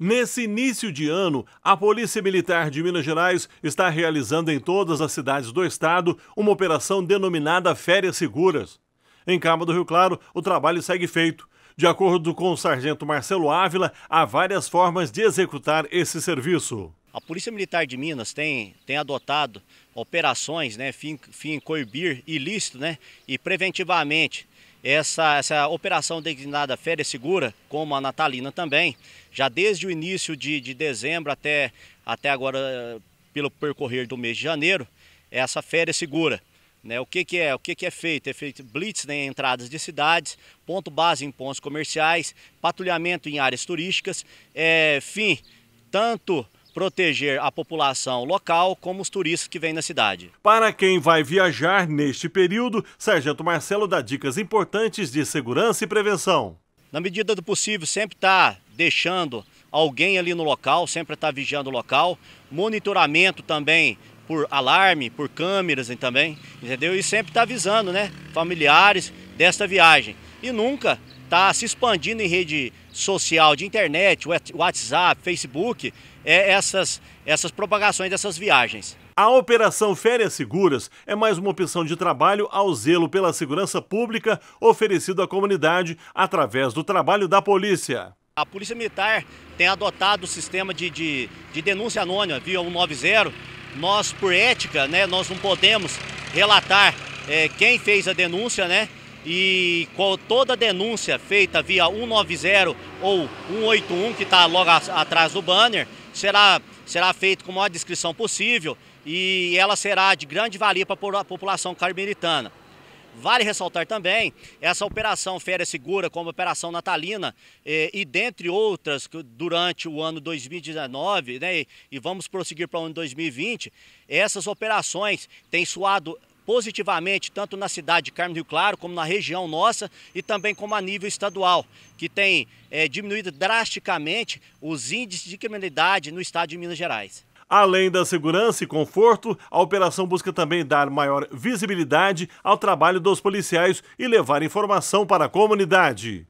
Nesse início de ano, a Polícia Militar de Minas Gerais está realizando em todas as cidades do estado uma operação denominada Férias Seguras. Em Cabo do Rio Claro, o trabalho segue feito. De acordo com o sargento Marcelo Ávila, há várias formas de executar esse serviço. A Polícia Militar de Minas tem, tem adotado operações, né, fim, fim coibir ilícito, né, e preventivamente essa, essa operação designada Férias Segura, como a Natalina também, já desde o início de, de dezembro até, até agora, pelo percorrer do mês de janeiro, essa Férias Segura. Né, o que, que é o que, que é feito? É feito blitz né, em entradas de cidades, ponto base em pontos comerciais, patrulhamento em áreas turísticas, é, fim tanto proteger a população local como os turistas que vêm na cidade. Para quem vai viajar neste período, Sargento Marcelo dá dicas importantes de segurança e prevenção. Na medida do possível, sempre está deixando alguém ali no local, sempre está vigiando o local, monitoramento também por alarme, por câmeras também, entendeu? E sempre está avisando, né, familiares desta viagem e nunca está se expandindo em rede social, de internet, WhatsApp, Facebook, é, essas, essas propagações dessas viagens. A Operação Férias Seguras é mais uma opção de trabalho ao zelo pela segurança pública oferecido à comunidade através do trabalho da polícia. A Polícia Militar tem adotado o sistema de, de, de denúncia anônima via 190. Nós, por ética, né, nós não podemos relatar é, quem fez a denúncia, né? e com toda denúncia feita via 190 ou 181, que está logo atrás do banner, será, será feita com a maior descrição possível e ela será de grande valia para a população carmelitana. Vale ressaltar também essa operação Férias Segura, como Operação Natalina, eh, e dentre outras que durante o ano 2019, né, e vamos prosseguir para o ano 2020, essas operações têm suado positivamente tanto na cidade de Carmo Rio Claro, como na região nossa e também como a nível estadual, que tem é, diminuído drasticamente os índices de criminalidade no estado de Minas Gerais. Além da segurança e conforto, a operação busca também dar maior visibilidade ao trabalho dos policiais e levar informação para a comunidade.